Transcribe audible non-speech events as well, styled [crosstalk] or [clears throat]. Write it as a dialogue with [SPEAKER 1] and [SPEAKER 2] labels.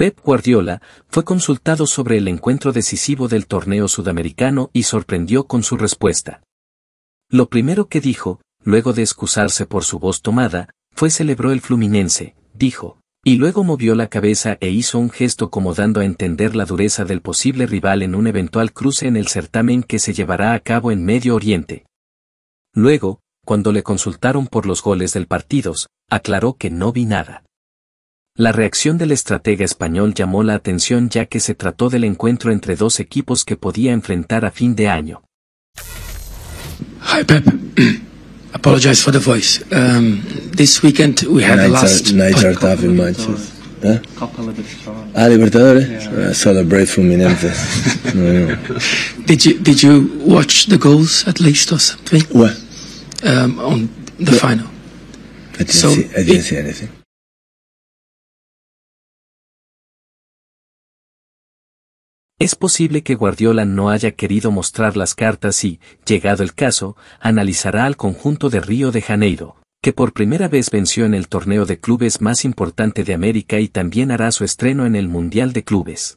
[SPEAKER 1] Pep Guardiola fue consultado sobre el encuentro decisivo del torneo sudamericano y sorprendió con su respuesta. Lo primero que dijo, luego de excusarse por su voz tomada, fue celebró el Fluminense, dijo, y luego movió la cabeza e hizo un gesto como dando a entender la dureza del posible rival en un eventual cruce en el certamen que se llevará a cabo en Medio Oriente. Luego, cuando le consultaron por los goles del partido, aclaró que no vi nada. La reacción del estratega español llamó la atención ya que se trató del encuentro entre dos equipos que podía enfrentar a fin de año.
[SPEAKER 2] Hi Pep. [clears throat] Apologize for the voice. Um, this weekend we had the last night are tough in matches. Huh? Copa Libertadores.
[SPEAKER 3] Ah, Libertadores. Yeah. celebrate Fluminense. [laughs] no, no. Did you did you watch the goals at least or something? What? Um, on the no. final. I didn't, so see, I didn't it, see anything.
[SPEAKER 1] Es posible que Guardiola no haya querido mostrar las cartas y, llegado el caso, analizará al conjunto de Río de Janeiro, que por primera vez venció en el torneo de clubes más importante de América y también hará su estreno en el Mundial de Clubes.